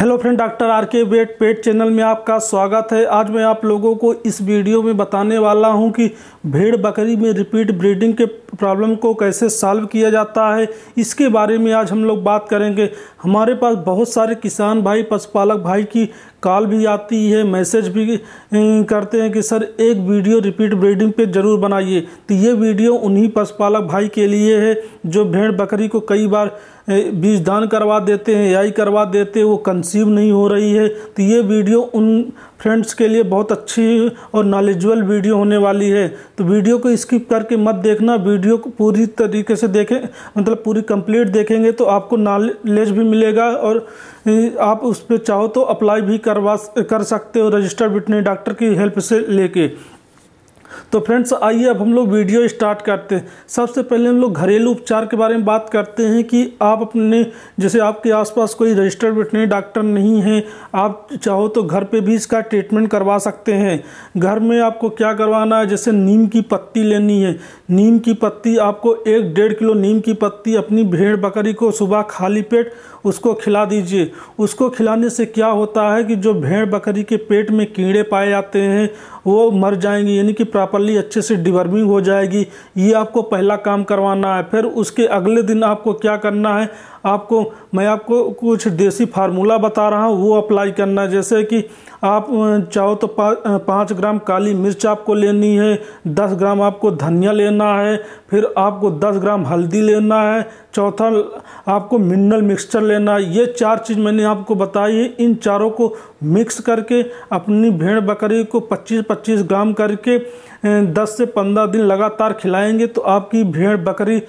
hello friend doctor R के बेट पेट channel में आपका स्वागत है आज मैं आप लोगों को इस वीडियो में बताने वाला हूं कि भेड़ बकरी में रिपीट ब्रीडिंग के प्रॉब्लम को कैसे सॉल्व किया जाता है इसके बारे में आज हम लोग बात करेंगे हमारे पास बहुत सारे किसान भाई पशुपालक भाई की कॉल भी आती है मैसेज भी करते हैं कि सर एक वीडियो रिपीट ब्रीडिंग पे ज़रूर बनाइए तो ये वीडियो उन्हीं पशुपालक भाई के लिए है जो भेड़ बकरी को कई बार बीज दान करवा देते हैं या करवा देते हैं वो कंसीव नहीं हो रही है तो ये वीडियो उन फ्रेंड्स के लिए बहुत अच्छी और नॉलेजबल वीडियो होने वाली है तो वीडियो को स्किप करके मत देखना वीडियो को पूरी तरीके से देखें मतलब पूरी कंप्लीट देखेंगे तो आपको नॉलेज भी मिलेगा और आप उस पर चाहो तो अप्लाई भी कर करवा कर सकते हो रजिस्टर्ड वेटनरी डॉक्टर की हेल्प से लेके तो फ्रेंड्स आइए अब हम लोग वीडियो स्टार्ट करते हैं सबसे पहले हम लोग घरेलू उपचार के बारे में बात करते हैं कि आप अपने जैसे आपके आसपास कोई रजिस्टर्ड वेटनरी डॉक्टर नहीं है आप चाहो तो घर पे भी इसका ट्रीटमेंट करवा सकते हैं घर में आपको क्या करवाना है जैसे नीम की पत्ती लेनी है नीम की पत्ती आपको एक डेढ़ किलो नीम की पत्ती अपनी भेड़ बकरी को सुबह खाली पेट उसको खिला दीजिए उसको खिलाने से क्या होता है कि जो भेड़ बकरी के पेट में कीड़े पाए जाते हैं वो मर जाएंगी यानी कि प्रॉपरली अच्छे से डिवर्मिंग हो जाएगी ये आपको पहला काम करवाना है फिर उसके अगले दिन आपको क्या करना है आपको मैं आपको कुछ देसी फार्मूला बता रहा हूँ वो अप्लाई करना है जैसे कि आप चाहो तो पाँच ग्राम काली मिर्च आपको लेनी है दस ग्राम आपको धनिया लेना है फिर आपको दस ग्राम हल्दी लेना है चौथा आपको मिनरल मिक्सचर लेना है ये चार चीज़ मैंने आपको बताई है इन चारों को मिक्स करके अपनी भेड़ बकरी को पच्चीस पच्चीस ग्राम करके 10 से 15 दिन लगातार खिलाएंगे तो आपकी भेड़ बकरी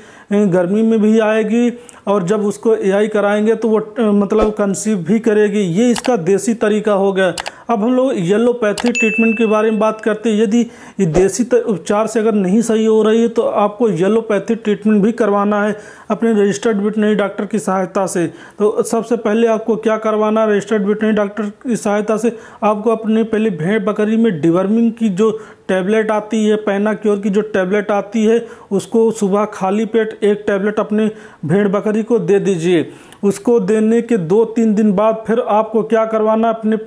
गर्मी में भी आएगी और जब उसको एआई कराएंगे तो वो मतलब कंसीव भी करेगी ये इसका देसी तरीका हो गया अब हम लोग येलोपैथी ट्रीटमेंट के बारे में बात करते हैं यदि ये देसी उपचार से अगर नहीं सही हो रही है तो आपको येलोपैथी ट्रीटमेंट भी करवाना है अपने रजिस्टर्ड वेटनरी डॉक्टर की सहायता से तो सबसे पहले आपको क्या करवाना है रजिस्टर्ड वेटनरी डॉक्टर की सहायता से आपको अपने पहले भेड़ बकरी में डिवर्मिंग की जो टैबलेट आती है पैना क्योर की जो टैबलेट आती है उसको सुबह खाली पेट एक टैबलेट अपने भेड़ बकरी को दे दीजिए उसको देने के दो तीन दिन बाद फिर आपको क्या करवाना अपने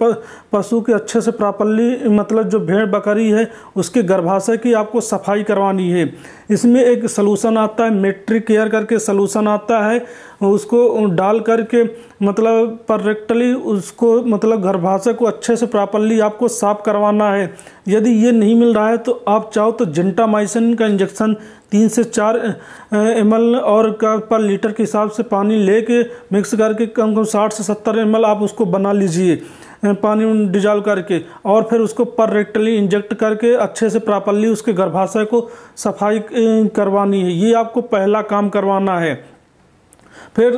पशु के अच्छे से प्रॉपरली मतलब जो भेड़ बकरी है उसके गर्भाशय की आपको सफाई करवानी है इसमें एक सलूशन आता है मेट्रिक केयर करके सलूशन आता है उसको डाल करके मतलब परफेक्टली उसको मतलब गर्भाशय को अच्छे से प्रॉपरली आपको साफ करवाना है यदि ये नहीं मिल रहा है तो आप चाहो तो जेंटामाइसिन का इंजेक्शन तीन से चार एम और का पर लीटर के हिसाब से पानी लेके मिक्स करके कम कम साठ से सत्तर एम आप उसको बना लीजिए पानी डिजॉल्व करके और फिर उसको पर रेक्टली इंजेक्ट करके अच्छे से प्रॉपरली उसके गर्भाशय को सफाई करवानी है ये आपको पहला काम करवाना है फिर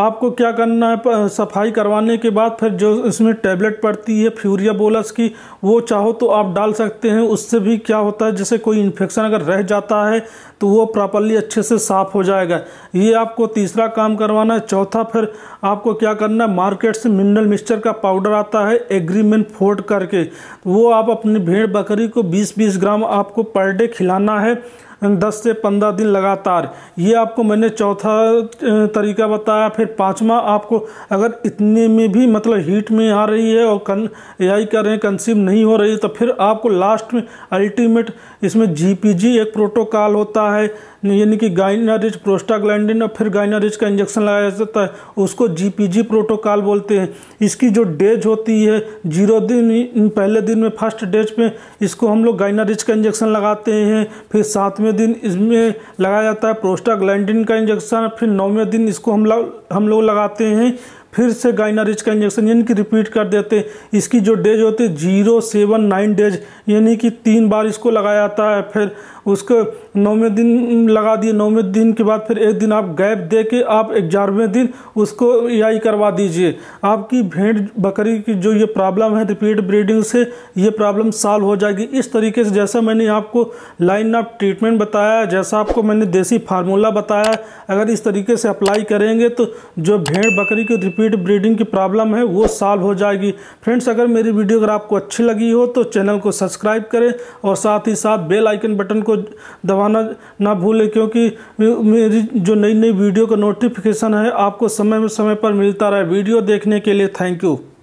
आपको क्या करना है सफाई करवाने के बाद फिर जो इसमें टैबलेट पड़ती है फ्यूरिया बोलस की वो चाहो तो आप डाल सकते हैं उससे भी क्या होता है जैसे कोई इन्फेक्शन अगर रह जाता है तो वो प्रॉपरली अच्छे से साफ़ हो जाएगा ये आपको तीसरा काम करवाना है चौथा फिर आपको क्या करना है मार्केट से मिनरल मिक्सचर का पाउडर आता है एग्रीमेंट फोर्ड करके वो आप अपनी भेड़ बकरी को 20-20 ग्राम आपको पर डे खिलाना है दस से पंद्रह दिन लगातार ये आपको मैंने चौथा तरीका बताया फिर पांचवा आपको अगर इतने में भी मतलब हीट में आ रही है और कन यही कर रहे हैं कंसीव नहीं हो रही तो फिर आपको लास्ट में अल्टीमेट इसमें जीपीजी एक प्रोटोकॉल होता है यानी कि गाइनारिज प्रोस्टाग्लैंडिन और फिर गाइनारिज का इंजेक्शन लगाया जाता है उसको जीपीजी प्रोटोकॉल बोलते हैं इसकी जो डेज होती है जीरो दिन पहले दिन में फर्स्ट डेज में इसको हम लोग गाइनारिज का इंजेक्शन लगाते हैं फिर सातवें दिन इसमें लगाया जाता है प्रोस्टाग्लैंडिन का इंजेक्शन फिर नौवें दिन इसको हम लोग हम लोग लगाते हैं फिर से गाइनारिज का इंजेक्शन यानी कि रिपीट कर देते हैं इसकी जो डेज होती है जीरो सेवन नाइन डेज यानी कि तीन बार इसको लगाया जाता है फिर उसको नौवें दिन लगा दिए नौवें दिन के बाद फिर एक दिन आप गैप दे के आप ग्यारहवें दिन उसको याई करवा दीजिए आपकी भेड़ बकरी की जो ये प्रॉब्लम है रिपीट ब्रीडिंग से ये प्रॉब्लम सॉल्व हो जाएगी इस तरीके से जैसा मैंने आपको लाइन ऑफ ट्रीटमेंट बताया जैसा आपको मैंने देसी फार्मूला बताया अगर इस तरीके से अप्लाई करेंगे तो जो भेड़ बकरी की रिपीट स्पीड ब्रीडिंग की प्रॉब्लम है वो सॉल्व हो जाएगी फ्रेंड्स अगर मेरी वीडियो अगर आपको अच्छी लगी हो तो चैनल को सब्सक्राइब करें और साथ ही साथ बेल आइकन बटन को दबाना ना भूलें क्योंकि मेरी जो नई नई वीडियो का नोटिफिकेशन है आपको समय समय पर मिलता रहे वीडियो देखने के लिए थैंक यू